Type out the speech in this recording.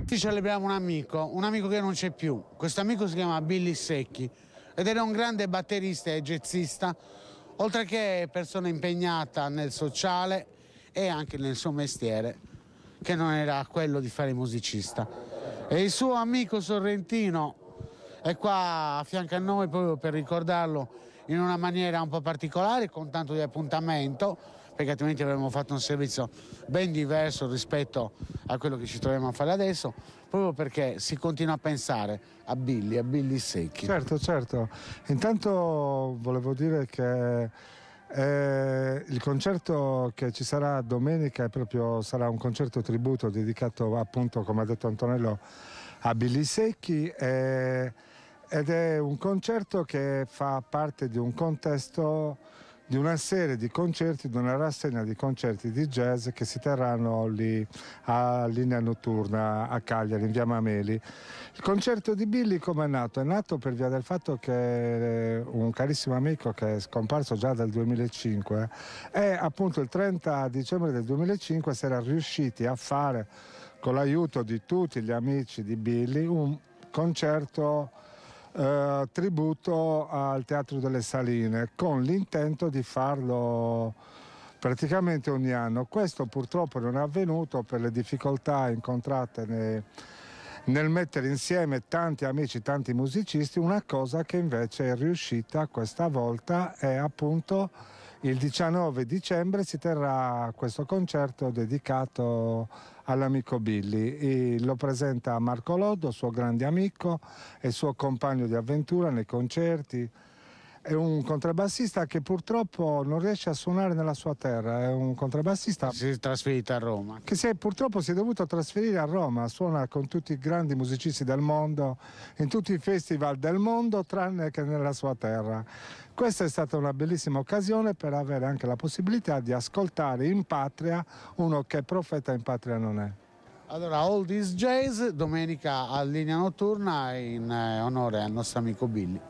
Oggi celebriamo un amico, un amico che non c'è più. Questo amico si chiama Billy Secchi ed era un grande batterista e jazzista, oltre che persona impegnata nel sociale e anche nel suo mestiere, che non era quello di fare musicista. E il suo amico sorrentino è qua a fianco a noi proprio per ricordarlo in una maniera un po' particolare, con tanto di appuntamento, perché altrimenti avremmo fatto un servizio ben diverso rispetto a quello che ci troviamo a fare adesso, proprio perché si continua a pensare a Billy, a Billy secchi. Certo, certo. Intanto volevo dire che... Eh, il concerto che ci sarà domenica proprio, sarà un concerto tributo dedicato appunto, come ha detto Antonello, a Billy Secchi eh, ed è un concerto che fa parte di un contesto di una serie di concerti, di una rassegna di concerti di jazz che si terranno lì a linea notturna a Cagliari, in via Mameli. Il concerto di Billy come è nato? È nato per via del fatto che eh, un carissimo amico che è scomparso già dal 2005 è appunto il 30 dicembre del 2005 si era riusciti a fare con l'aiuto di tutti gli amici di Billy un concerto eh, tributo al Teatro delle Saline con l'intento di farlo praticamente ogni anno. Questo purtroppo non è avvenuto per le difficoltà incontrate nei, nel mettere insieme tanti amici, tanti musicisti, una cosa che invece è riuscita questa volta è appunto il 19 dicembre si terrà questo concerto dedicato all'amico Billy. E lo presenta Marco Loddo, suo grande amico e suo compagno di avventura nei concerti, è un contrabbassista che purtroppo non riesce a suonare nella sua terra, è un contrabbassista... Si è trasferito a Roma. Che si è, purtroppo si è dovuto trasferire a Roma, suona con tutti i grandi musicisti del mondo, in tutti i festival del mondo, tranne che nella sua terra. Questa è stata una bellissima occasione per avere anche la possibilità di ascoltare in patria uno che profeta in patria non è. Allora, All This Jazz, domenica a linea notturna in eh, onore al nostro amico Billy.